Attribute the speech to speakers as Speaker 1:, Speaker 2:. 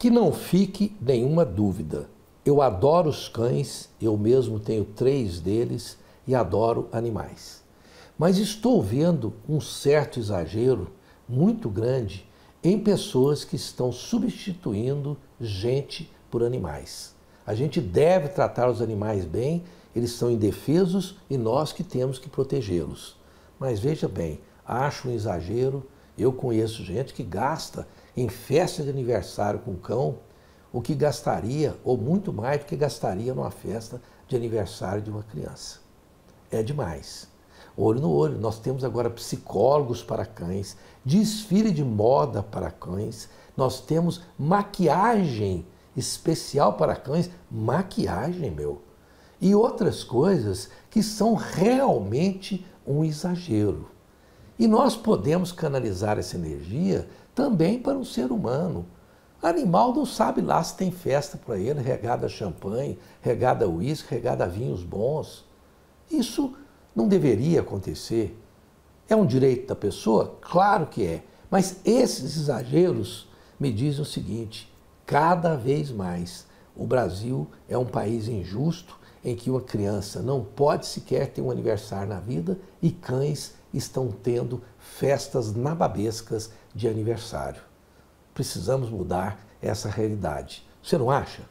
Speaker 1: Que não fique nenhuma dúvida. Eu adoro os cães, eu mesmo tenho três deles e adoro animais. Mas estou vendo um certo exagero muito grande em pessoas que estão substituindo gente por animais. A gente deve tratar os animais bem, eles são indefesos e nós que temos que protegê-los. Mas veja bem, acho um exagero eu conheço gente que gasta em festa de aniversário com cão o que gastaria, ou muito mais do que gastaria numa festa de aniversário de uma criança. É demais. Olho no olho, nós temos agora psicólogos para cães, desfile de moda para cães, nós temos maquiagem especial para cães, maquiagem, meu, e outras coisas que são realmente um exagero. E nós podemos canalizar essa energia também para um ser humano. Animal não sabe lá se tem festa para ele, regada a champanhe, regada a uísque, regada a vinhos bons. Isso não deveria acontecer. É um direito da pessoa? Claro que é. Mas esses exageros me dizem o seguinte: cada vez mais o Brasil é um país injusto em que uma criança não pode sequer ter um aniversário na vida e cães estão tendo festas nababescas de aniversário. Precisamos mudar essa realidade. Você não acha?